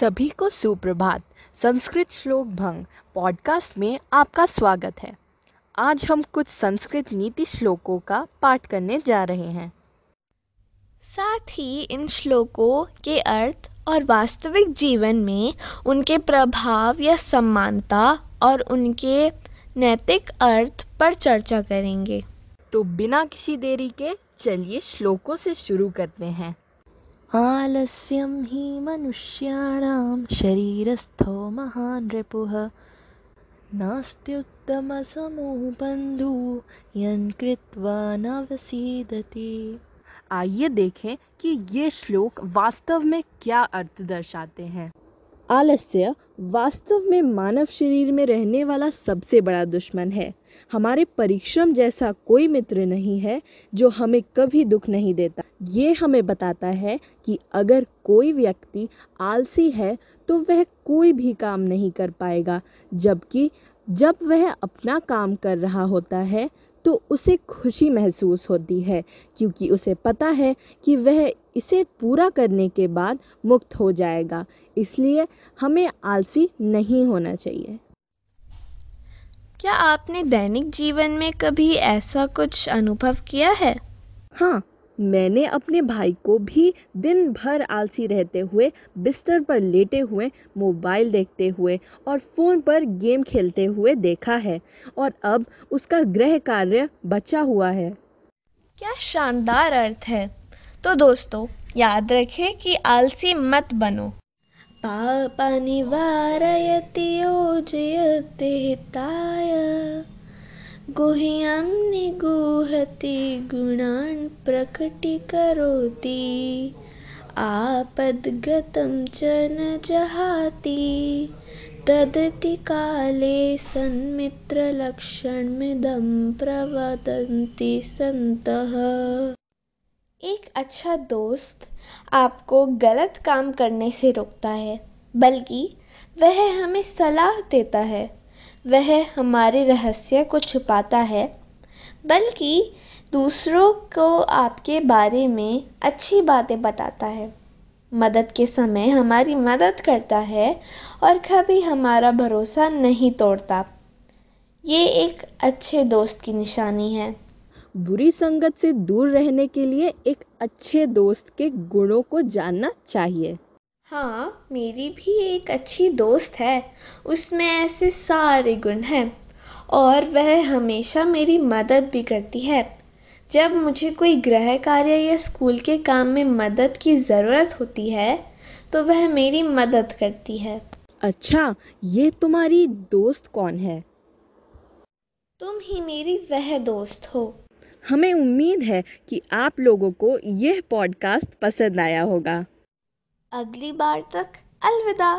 सभी को सुप्रभात संस्कृत श्लोक भंग पॉडकास्ट में आपका स्वागत है आज हम कुछ संस्कृत नीति श्लोकों का पाठ करने जा रहे हैं साथ ही इन श्लोकों के अर्थ और वास्तविक जीवन में उनके प्रभाव या समानता और उनके नैतिक अर्थ पर चर्चा करेंगे तो बिना किसी देरी के चलिए श्लोकों से शुरू करते हैं आलस्यं हि मनुष्याणां शरीरस्थो महान् रिपुः नास्त्युत्तमसमो बन्धु यन् कृत्वा नवसीदति आइए देखें कि ये श्लोक वास्तव में क्या अर्थ दर्शाते हैं आलस्य वास्तव में मानव शरीर में रहने वाला सबसे बड़ा दुश्मन है हमारे परिश्रम जैसा कोई मित्र नहीं है जो हमें कभी दुख नहीं देता ये हमें बताता है कि अगर कोई व्यक्ति आलसी है तो वह कोई भी काम नहीं कर पाएगा जबकि जब वह अपना काम कर रहा होता है तो उसे खुशी महसूस होती है क्योंकि उसे पता है कि वह इसे पूरा करने के बाद मुक्त हो जाएगा इसलिए हमें आलसी नहीं होना चाहिए क्या आपने दैनिक जीवन में कभी ऐसा कुछ अनुभव किया है हाँ मैंने अपने भाई को भी दिन भर आलसी रहते हुए बिस्तर पर लेटे हुए मोबाइल देखते हुए और फ़ोन पर गेम खेलते हुए देखा है और अब उसका गृह कार्य बचा हुआ है क्या शानदार अर्थ है तो दोस्तों याद रखें कि आलसी मत बनो पापानिवारयति योजयते हिताय गुह्यं निगूहति गुणान् प्रकटीकरोति आपद्गतं च न जहाति तदति काले सन्मित्रलक्षणमिदं प्रवदन्ति सन्तः एक अच्छा दोस्त आपको गलत काम करने से रोकता है बल्कि वह हमें सलाह देता है वह हमारे रहस्य को छुपाता है बल्कि दूसरों को आपके बारे में अच्छी बातें बताता है मदद के समय हमारी मदद करता है और कभी हमारा भरोसा नहीं तोड़ता ये एक अच्छे दोस्त की निशानी है बुरी संगत से दूर रहने के लिए एक अच्छे दोस्त के गुणों को जानना चाहिए हाँ मेरी भी एक अच्छी दोस्त है उसमें ऐसे सारे गुण हैं और वह हमेशा मेरी मदद भी करती है जब मुझे कोई गृह कार्य या स्कूल के काम में मदद की ज़रूरत होती है तो वह मेरी मदद करती है अच्छा ये तुम्हारी दोस्त कौन है तुम ही मेरी वह दोस्त हो हमें उम्मीद है कि आप लोगों को यह पॉडकास्ट पसंद आया होगा अगली बार तक अलविदा